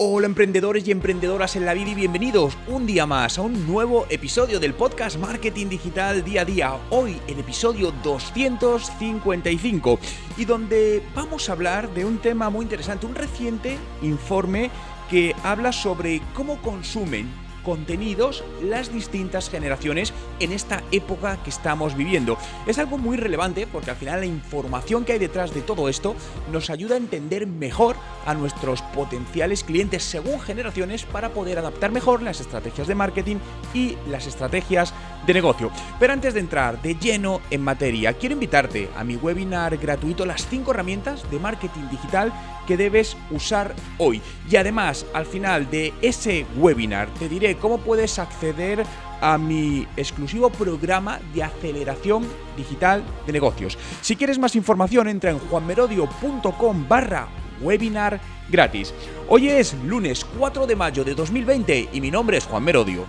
Hola emprendedores y emprendedoras en la vida y bienvenidos un día más a un nuevo episodio del podcast Marketing Digital Día a Día, hoy el episodio 255 y donde vamos a hablar de un tema muy interesante, un reciente informe que habla sobre cómo consumen contenidos las distintas generaciones en esta época que estamos viviendo. Es algo muy relevante porque al final la información que hay detrás de todo esto nos ayuda a entender mejor a nuestros potenciales clientes según generaciones para poder adaptar mejor las estrategias de marketing y las estrategias de negocio. Pero antes de entrar de lleno en materia, quiero invitarte a mi webinar gratuito Las 5 herramientas de marketing digital que debes usar hoy. Y además, al final de ese webinar te diré cómo puedes acceder a mi exclusivo programa de aceleración digital de negocios. Si quieres más información, entra en juanmerodio.com barra webinar gratis. Hoy es lunes 4 de mayo de 2020 y mi nombre es Juan Merodio.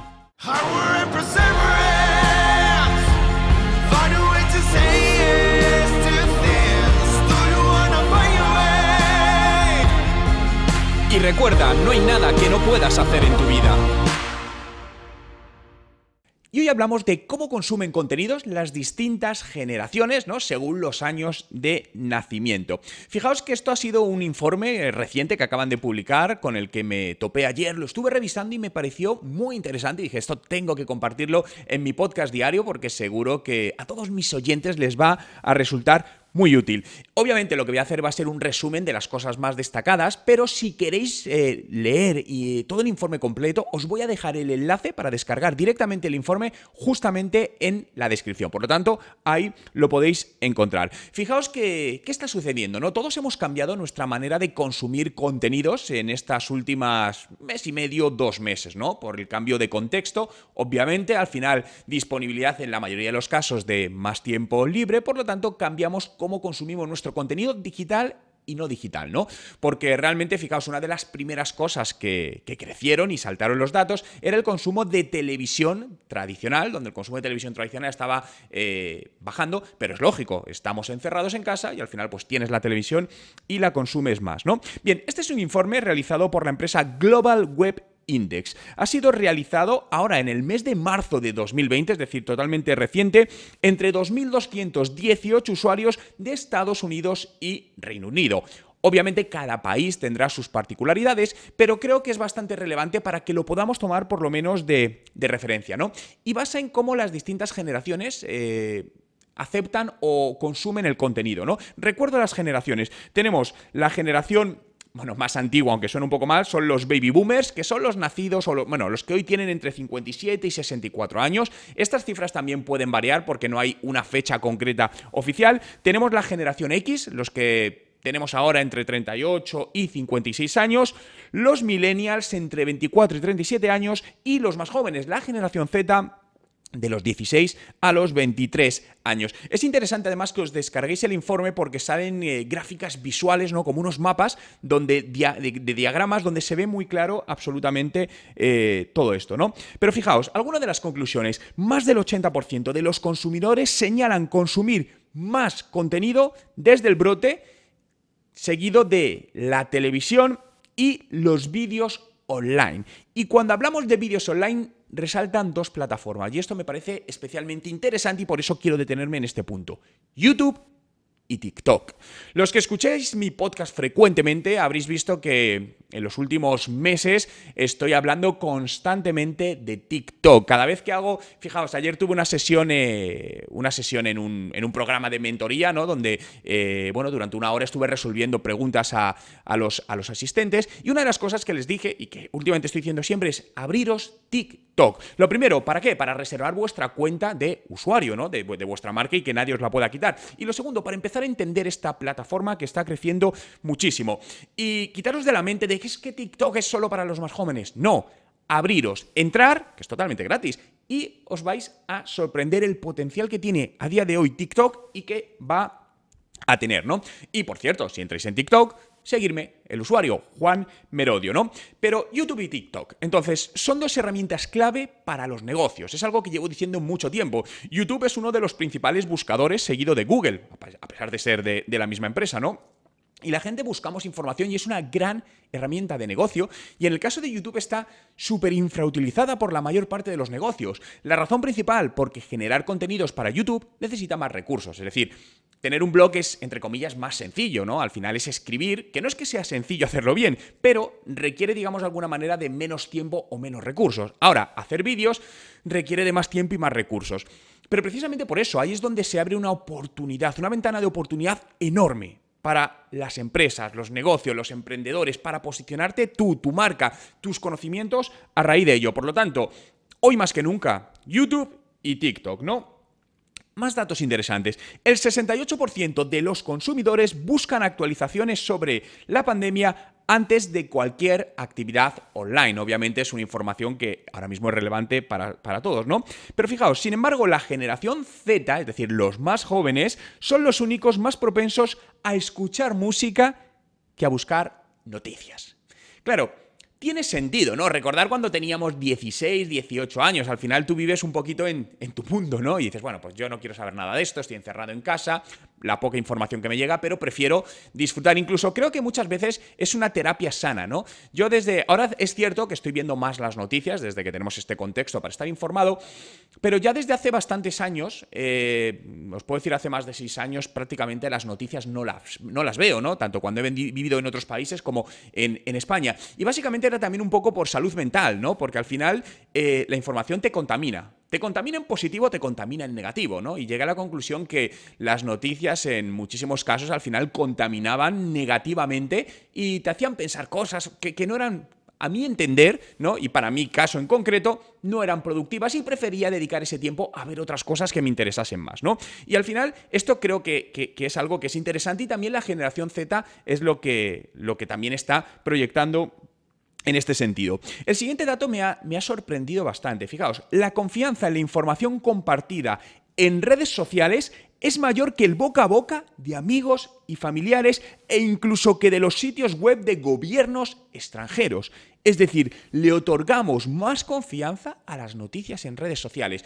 Y recuerda, no hay nada que no puedas hacer en tu vida. Y hoy hablamos de cómo consumen contenidos las distintas generaciones, ¿no? Según los años de nacimiento. Fijaos que esto ha sido un informe eh, reciente que acaban de publicar, con el que me topé ayer, lo estuve revisando y me pareció muy interesante. Y Dije, esto tengo que compartirlo en mi podcast diario porque seguro que a todos mis oyentes les va a resultar muy útil. Obviamente lo que voy a hacer va a ser un resumen de las cosas más destacadas, pero si queréis eh, leer y, eh, todo el informe completo, os voy a dejar el enlace para descargar directamente el informe justamente en la descripción. Por lo tanto, ahí lo podéis encontrar. Fijaos que, qué está sucediendo, ¿no? Todos hemos cambiado nuestra manera de consumir contenidos en estas últimas mes y medio, dos meses, ¿no? Por el cambio de contexto, obviamente, al final disponibilidad en la mayoría de los casos de más tiempo libre, por lo tanto, cambiamos cómo cómo consumimos nuestro contenido digital y no digital, ¿no? Porque realmente, fijaos, una de las primeras cosas que, crecieron y saltaron los datos era el consumo de televisión tradicional, donde el consumo de televisión tradicional estaba eh, bajando, pero es lógico, estamos encerrados en casa y al final pues tienes la televisión y la consumes más, ¿no? Bien, este es un informe realizado por la empresa Global Web Index. Ha sido realizado ahora en el mes de marzo de 2020, es decir, totalmente reciente, entre 2.218 usuarios de Estados Unidos y Reino Unido. Obviamente cada país tendrá sus particularidades, pero creo que es bastante relevante para que lo podamos tomar por lo menos de, referencia, ¿no? Y basa en cómo las distintas generaciones... Eh, aceptan o consumen el contenido, ¿no? Recuerdo las generaciones. Tenemos la generación bueno, más antiguo, aunque suene un poco mal, son los baby boomers, que son los nacidos, o bueno, los que hoy tienen entre 57 y 64 años. Estas cifras también pueden variar porque no hay una fecha concreta oficial. Tenemos la generación X, los que tenemos ahora entre 38 y 56 años, los millennials entre 24 y 37 años y los más jóvenes, la generación Z de los 16 a los 23 años. Es interesante además que os descarguéis el informe porque salen eh, gráficas visuales, ¿no? Como unos mapas donde de, diagramas donde se ve muy claro absolutamente eh, todo esto, ¿no? Pero fijaos, alguna de las conclusiones, más del 80% de los consumidores señalan consumir más contenido desde el brote, seguido de la televisión y los vídeos online. Y cuando hablamos de vídeos online, resaltan dos plataformas y esto me parece especialmente interesante y por eso quiero detenerme en este punto. YouTube y TikTok. Los que escucháis mi podcast frecuentemente habréis visto que en los últimos meses estoy hablando constantemente de TikTok. Cada vez que hago, fijaos, ayer tuve una sesión, eh, una sesión en un, programa de mentoría, ¿no? Donde, eh, bueno, durante una hora estuve resolviendo preguntas a, los, a los asistentes y una de las cosas que les dije y que últimamente estoy diciendo siempre es abriros TikTok. Lo primero, ¿para qué? Para reservar vuestra cuenta de usuario, ¿no? de vuestra marca y que nadie os la pueda quitar. Y lo segundo, para empezar a entender esta plataforma que está creciendo muchísimo. Y quitaros de la mente de que es que TikTok es solo para los más jóvenes. No, abriros, entrar, que es totalmente gratis, y os vais a sorprender el potencial que tiene a día de hoy TikTok y que va a tener, ¿no? Y por cierto, si entráis en TikTok, seguirme el usuario, Juan Merodio, ¿no? Pero YouTube y TikTok, entonces, son dos herramientas clave para los negocios. Es algo que llevo diciendo mucho tiempo. YouTube es uno de los principales buscadores seguido de Google, a pesar de ser de, la misma empresa, ¿no? Y la gente buscamos información y es una gran herramienta de negocio. Y en el caso de YouTube está súper infrautilizada por la mayor parte de los negocios. La razón principal, porque generar contenidos para YouTube necesita más recursos. Es decir, Tener un blog es, entre comillas, más sencillo, ¿no? Al final es escribir, que no es que sea sencillo hacerlo bien, pero requiere, digamos, de alguna manera de menos tiempo o menos recursos. Ahora, hacer vídeos requiere de más tiempo y más recursos. Pero precisamente por eso, ahí es donde se abre una oportunidad, una ventana de oportunidad enorme para las empresas, los negocios, los emprendedores, para posicionarte tú, tu marca, tus conocimientos a raíz de ello. Por lo tanto, hoy más que nunca, YouTube y TikTok, ¿no? Más datos interesantes. El 68% de los consumidores buscan actualizaciones sobre la pandemia antes de cualquier actividad online. Obviamente es una información que ahora mismo es relevante para, todos, ¿no? Pero fijaos, sin embargo, la generación Z, es decir, los más jóvenes, son los únicos más propensos a escuchar música que a buscar noticias. Claro, tiene sentido, ¿no? Recordar cuando teníamos 16, 18 años, al final tú vives un poquito en, tu mundo, ¿no? Y dices, bueno, pues yo no quiero saber nada de esto, estoy encerrado en casa, la poca información que me llega, pero prefiero disfrutar. Incluso creo que muchas veces es una terapia sana, ¿no? Yo desde ahora es cierto que estoy viendo más las noticias desde que tenemos este contexto para estar informado, pero ya desde hace bastantes años, eh, os puedo decir hace más de seis años, prácticamente las noticias no las, no las veo, ¿no? Tanto cuando he vivido en otros países como en, España. Y básicamente era también un poco por salud mental, ¿no? Porque al final eh, la información te contamina. Te contamina en positivo, te contamina en negativo, ¿no? Y llega a la conclusión que las noticias en muchísimos casos al final contaminaban negativamente y te hacían pensar cosas que, no eran a mi entender, ¿no? Y para mi caso en concreto, no eran productivas y prefería dedicar ese tiempo a ver otras cosas que me interesasen más, ¿no? Y al final, esto creo que, es algo que es interesante y también la generación Z es lo que también está proyectando en este sentido. El siguiente dato me ha, sorprendido bastante. Fijaos, la confianza en la información compartida en redes sociales es mayor que el boca a boca de amigos y familiares e incluso que de los sitios web de gobiernos extranjeros. Es decir, le otorgamos más confianza a las noticias en redes sociales.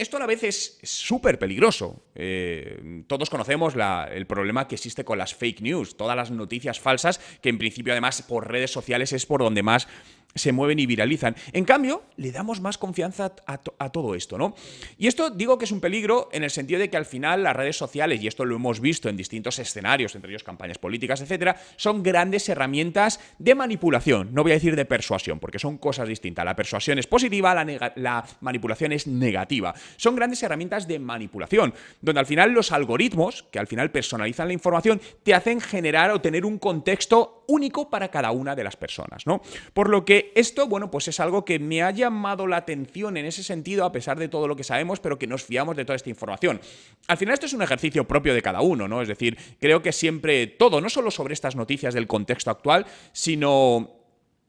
Esto a la vez es súper peligroso. Eh, todos conocemos el problema que existe con las fake news, todas las noticias falsas, que en principio además por redes sociales es por donde más se mueven y viralizan. En cambio, le damos más confianza a, todo esto, ¿no? Y esto digo que es un peligro en el sentido de que al final las redes sociales, y esto lo hemos visto en distintos escenarios, entre ellos campañas políticas, etcétera, son grandes herramientas de manipulación. No voy a decir de persuasión, porque son cosas distintas. La persuasión es positiva, la manipulación es negativa. Son grandes herramientas de manipulación, donde al final los algoritmos, que al final personalizan la información, te hacen generar o tener un contexto único para cada una de las personas, ¿no? Por lo que esto, bueno, pues es algo que me ha llamado la atención en ese sentido, a pesar de todo lo que sabemos, pero que nos fiamos de toda esta información. Al final esto es un ejercicio propio de cada uno, ¿no? Es decir, creo que siempre todo, no solo sobre estas noticias del contexto actual, sino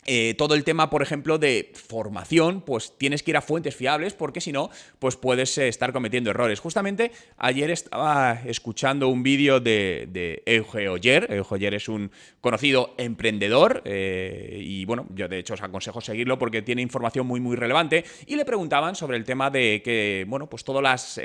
eh, todo el tema, por ejemplo, de formación, pues tienes que ir a fuentes fiables porque si no, pues puedes eh, estar cometiendo errores. Justamente ayer estaba escuchando un vídeo de, de Euge Oyer. Euge es un conocido emprendedor eh, y bueno, yo de hecho os aconsejo seguirlo porque tiene información muy, muy relevante. Y le preguntaban sobre el tema de que, bueno, pues todas las...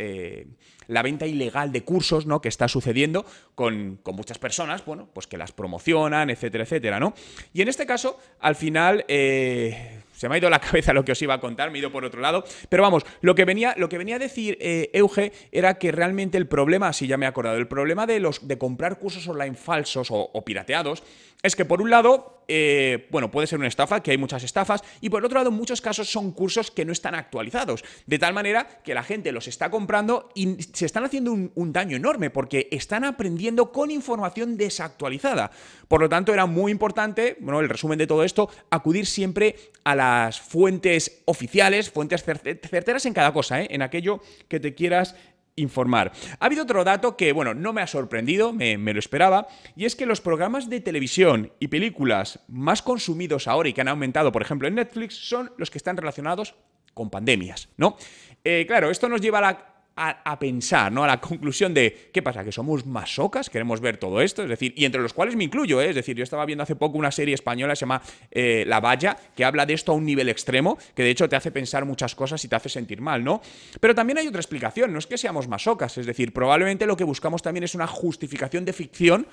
la venta ilegal de cursos, ¿no? Que está sucediendo con, con muchas personas, bueno, pues que las promocionan, etcétera, etcétera, ¿no? Y en este caso, al final final... Eh, se me ha ido la cabeza lo que os iba a contar, me he ido por otro lado. Pero vamos, lo que venía, lo que venía a decir eh, Euge era que realmente el problema, si ya me he acordado, el problema de los de comprar cursos online falsos o pirateados es que por un lado, eh, bueno, puede ser una estafa, que hay muchas estafas, y por otro lado, en muchos casos son cursos que no están actualizados, de tal manera que la gente los está comprando y se están haciendo un, daño enorme porque están aprendiendo con información desactualizada. Por lo tanto, era muy importante, bueno, el resumen de todo esto, acudir siempre a las fuentes oficiales, fuentes certeras en cada cosa, ¿eh? en aquello que te quieras informar. Ha habido otro dato que, bueno, no me ha sorprendido, me, lo esperaba, y es que los programas de televisión y películas más consumidos ahora y que han aumentado, por ejemplo, en Netflix, son los que están relacionados con pandemias, ¿no? Eh, claro, esto nos lleva a la a, pensar, ¿no? A la conclusión de, ¿qué pasa? ¿Que somos masocas? ¿Queremos ver todo esto? Es decir, y entre los cuales me incluyo, ¿eh? Es decir, yo estaba viendo hace poco una serie española que se llama eh, La Valla, que habla de esto a un nivel extremo, que de hecho te hace pensar muchas cosas y te hace sentir mal, ¿no? Pero también hay otra explicación, no es que seamos masocas, es decir, probablemente lo que buscamos también es una justificación de ficción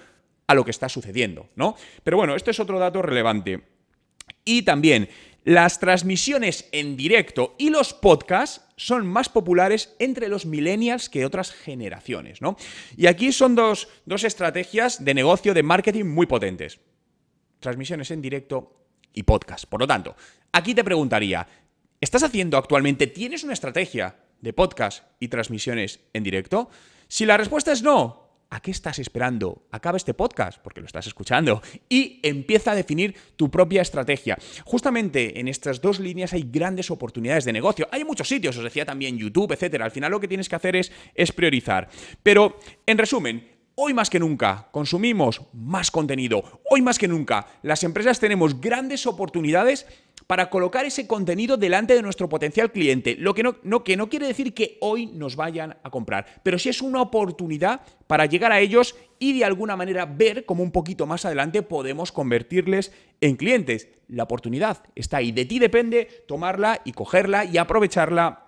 a lo que está sucediendo, ¿no? Pero bueno, este es otro dato relevante. Y también las transmisiones en directo y los podcasts son más populares entre los millennials que otras generaciones, ¿no? Y aquí son dos, dos estrategias de negocio, de marketing muy potentes. Transmisiones en directo y podcast. Por lo tanto, aquí te preguntaría, ¿estás haciendo actualmente, tienes una estrategia de podcast y transmisiones en directo? Si la respuesta es no, ¿A qué estás esperando? Acaba este podcast, porque lo estás escuchando, y empieza a definir tu propia estrategia. Justamente en estas dos líneas hay grandes oportunidades de negocio. Hay muchos sitios, os decía también YouTube, etcétera. Al final lo que tienes que hacer es, es priorizar. Pero, en resumen, Hoy más que nunca consumimos más contenido. Hoy más que nunca las empresas tenemos grandes oportunidades para colocar ese contenido delante de nuestro potencial cliente. Lo que no, quiere decir que hoy nos vayan a comprar, pero sí es una oportunidad para llegar a ellos y de alguna manera ver cómo un poquito más adelante podemos convertirles en clientes. La oportunidad está ahí, de ti depende tomarla y cogerla y aprovecharla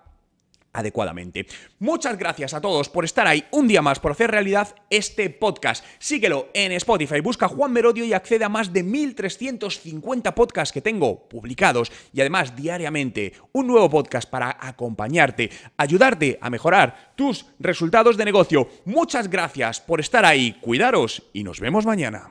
adecuadamente. Muchas gracias a todos por estar ahí un día más, por hacer realidad este podcast. Síguelo en Spotify, busca Juan Merodio y accede a más de 1.350 podcasts que tengo publicados y además diariamente un nuevo podcast para acompañarte, ayudarte a mejorar tus resultados de negocio. Muchas gracias por estar ahí, cuidaros y nos vemos mañana.